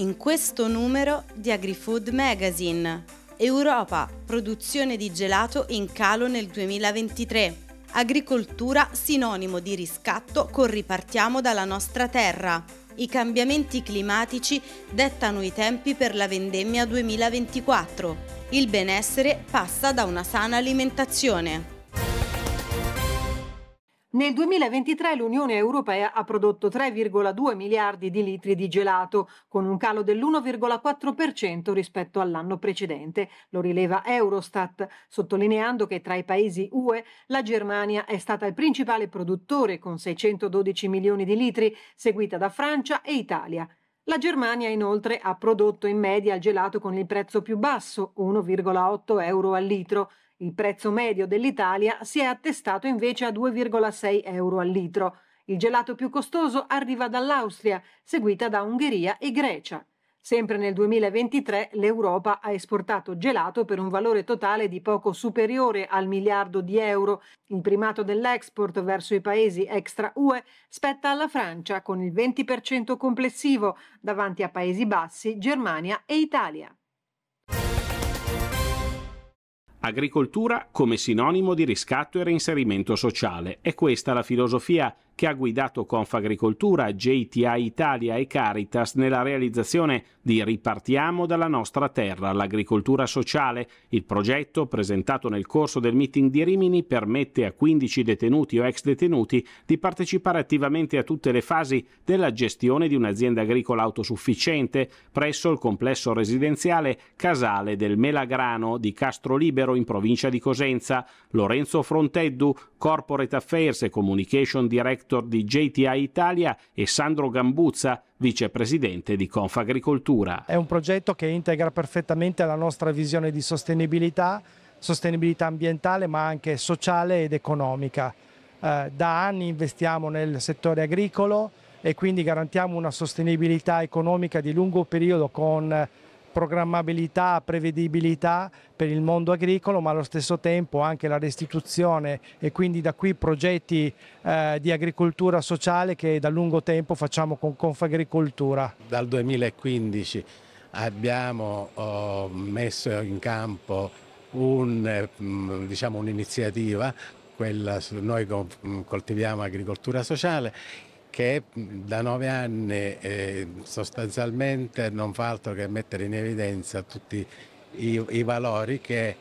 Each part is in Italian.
in questo numero di AgriFood Magazine. Europa, produzione di gelato in calo nel 2023. Agricoltura sinonimo di riscatto con ripartiamo dalla nostra terra. I cambiamenti climatici dettano i tempi per la vendemmia 2024. Il benessere passa da una sana alimentazione. Nel 2023 l'Unione Europea ha prodotto 3,2 miliardi di litri di gelato, con un calo dell'1,4% rispetto all'anno precedente, lo rileva Eurostat, sottolineando che tra i paesi UE la Germania è stata il principale produttore con 612 milioni di litri, seguita da Francia e Italia. La Germania inoltre ha prodotto in media il gelato con il prezzo più basso, 1,8 euro al litro, il prezzo medio dell'Italia si è attestato invece a 2,6 euro al litro. Il gelato più costoso arriva dall'Austria, seguita da Ungheria e Grecia. Sempre nel 2023 l'Europa ha esportato gelato per un valore totale di poco superiore al miliardo di euro. Il primato dell'export verso i paesi extra UE spetta alla Francia con il 20% complessivo davanti a Paesi Bassi, Germania e Italia. agricoltura come sinonimo di riscatto e reinserimento sociale. È questa la filosofia che ha guidato Confagricoltura, JTI Italia e Caritas nella realizzazione di Ripartiamo dalla nostra terra, l'agricoltura sociale. Il progetto, presentato nel corso del meeting di Rimini, permette a 15 detenuti o ex detenuti di partecipare attivamente a tutte le fasi della gestione di un'azienda agricola autosufficiente presso il complesso residenziale Casale del Melagrano di Castro Libero in provincia di Cosenza. Lorenzo Fronteddu, Corporate Affairs e Communication Director Director di JTI Italia e Sandro Gambuzza, vicepresidente di Confagricoltura. È un progetto che integra perfettamente la nostra visione di sostenibilità, sostenibilità ambientale ma anche sociale ed economica. Eh, da anni investiamo nel settore agricolo e quindi garantiamo una sostenibilità economica di lungo periodo con programmabilità, prevedibilità per il mondo agricolo, ma allo stesso tempo anche la restituzione e quindi da qui progetti eh, di agricoltura sociale che da lungo tempo facciamo con Confagricoltura. Dal 2015 abbiamo oh, messo in campo mm, diciamo un'iniziativa, diciamo, un quella noi mm, coltiviamo agricoltura sociale che da nove anni eh, sostanzialmente non fa altro che mettere in evidenza tutti i, i valori che,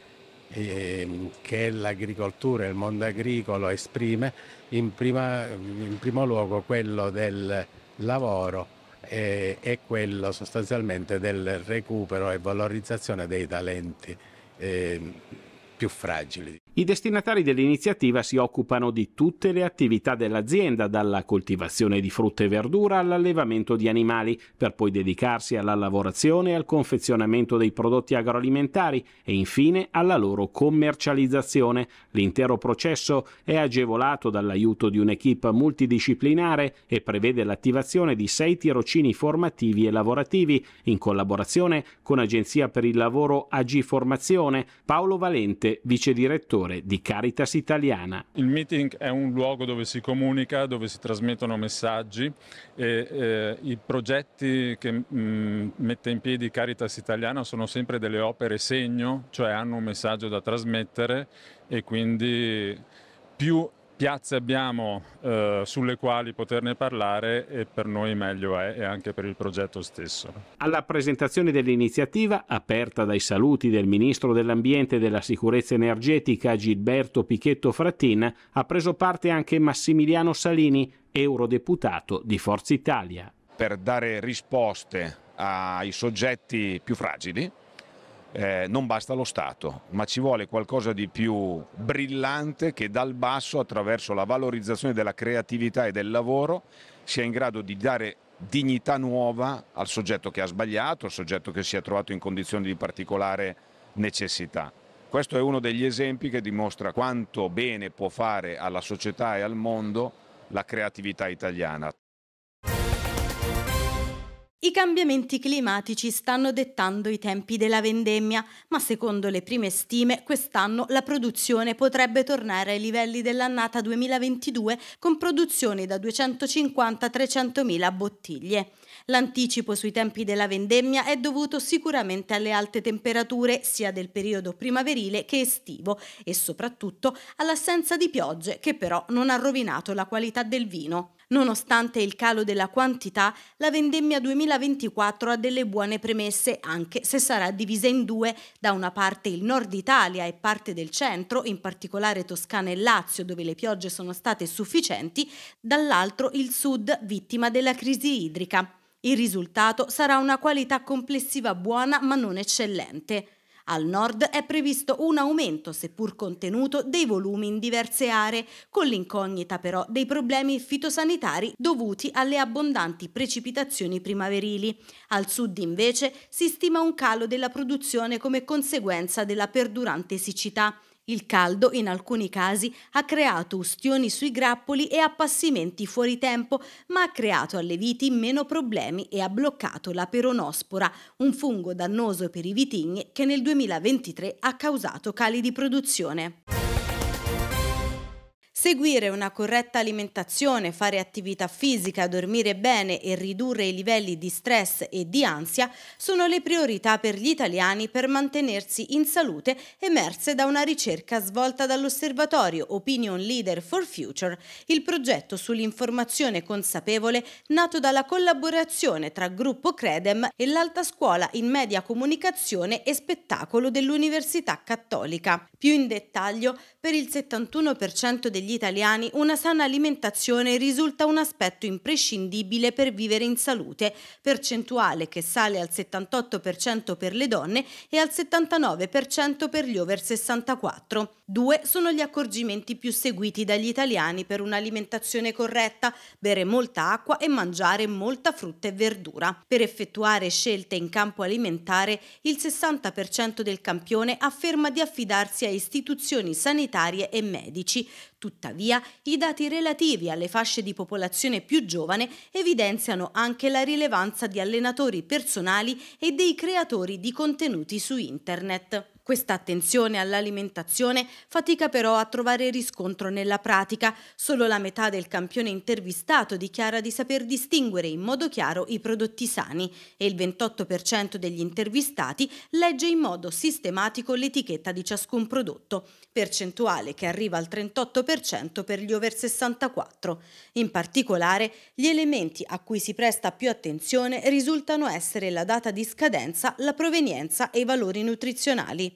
eh, che l'agricoltura e il mondo agricolo esprime, in, prima, in primo luogo quello del lavoro e, eh, e, quello sostanzialmente del recupero e valorizzazione dei talenti eh, più fragili. I destinatari dell'iniziativa si occupano di tutte le attività dell'azienda, dalla coltivazione di frutta e verdura all'allevamento di animali, per poi dedicarsi alla lavorazione e al confezionamento dei prodotti agroalimentari e infine alla loro commercializzazione. L'intero processo è agevolato dall'aiuto di un'equipe multidisciplinare e prevede l'attivazione di sei tirocini formativi e lavorativi in collaborazione con Agenzia per il Lavoro Agiformazione. Paolo Valente, vice direttore direttore di Caritas Italiana. Il meeting è un luogo dove si comunica, dove si trasmettono messaggi e eh, i progetti che mh, mm, mette in piedi Caritas Italiana sono sempre delle opere segno, cioè hanno un messaggio da trasmettere e quindi più piazze abbiamo eh, sulle quali poterne parlare e per noi meglio è e anche per il progetto stesso. Alla presentazione dell'iniziativa, aperta dai saluti del Ministro dell'Ambiente e della Sicurezza Energetica Gilberto Pichetto Frattin, ha preso parte anche Massimiliano Salini, eurodeputato di Forza Italia. Per dare risposte ai soggetti più fragili, eh, non basta lo Stato, ma ci vuole qualcosa di più brillante che dal basso, attraverso la valorizzazione della creatività e del lavoro, sia in grado di dare dignità nuova al soggetto che ha sbagliato, al soggetto che si è trovato in condizioni di particolare necessità. Questo è uno degli esempi che dimostra quanto bene può fare alla società e al mondo la creatività italiana. I cambiamenti climatici stanno dettando i tempi della vendemmia, ma secondo le prime stime quest'anno la produzione potrebbe tornare ai livelli dell'annata 2022 con produzioni da 250 a 300 mila bottiglie. L'anticipo sui tempi della vendemmia è dovuto sicuramente alle alte temperature sia del periodo primaverile che estivo e soprattutto all'assenza di piogge che però non ha rovinato la qualità del vino. Nonostante il calo della quantità, la vendemmia 2022 2024 ha delle buone premesse, anche se sarà divisa in due, da una parte il nord Italia e parte del centro, in particolare Toscana e Lazio, dove le piogge sono state sufficienti, dall'altro il sud, vittima della crisi idrica. Il risultato sarà una qualità complessiva buona ma non eccellente. Al nord è previsto un aumento, seppur contenuto, dei volumi in diverse aree, con l'incognita però dei problemi fitosanitari dovuti alle abbondanti precipitazioni primaverili. Al sud invece si stima un calo della produzione come conseguenza della perdurante siccità. Il caldo in alcuni casi ha creato ustioni sui grappoli e appassimenti fuori tempo, ma ha creato alle viti meno problemi e ha bloccato la peronospora, un fungo dannoso per i vitigni che nel 2023 ha causato cali di produzione. Seguire una corretta alimentazione, fare attività fisica, dormire bene e ridurre i livelli di stress e di ansia sono le priorità per gli italiani per mantenersi in salute emerse da una ricerca svolta dall'osservatorio Opinion Leader for Future, il progetto sull'informazione consapevole nato dalla collaborazione tra Gruppo Credem e l'Alta Scuola in Media Comunicazione e Spettacolo dell'Università Cattolica. Più in dettaglio, per il 71% degli degli italiani una sana alimentazione risulta un aspetto imprescindibile per vivere in salute, percentuale che sale al 78% per le donne e al 79% per gli over 64. Due sono gli accorgimenti più seguiti dagli italiani per un'alimentazione corretta, bere molta acqua e mangiare molta frutta e verdura. Per effettuare scelte in campo alimentare, il 60% del campione afferma di affidarsi a istituzioni sanitarie e medici. Tutti Tuttavia, i dati relativi alle fasce di popolazione più giovane evidenziano anche la rilevanza di allenatori personali e dei creatori di contenuti su internet. Questa attenzione all'alimentazione fatica però a trovare riscontro nella pratica. Solo la metà del campione intervistato dichiara di saper distinguere in modo chiaro i prodotti sani e il 28% degli intervistati legge in modo sistematico l'etichetta di ciascun prodotto, percentuale che arriva al 38% per gli over 64. In particolare, gli elementi a cui si presta più attenzione risultano essere la data di scadenza, la provenienza e i valori nutrizionali.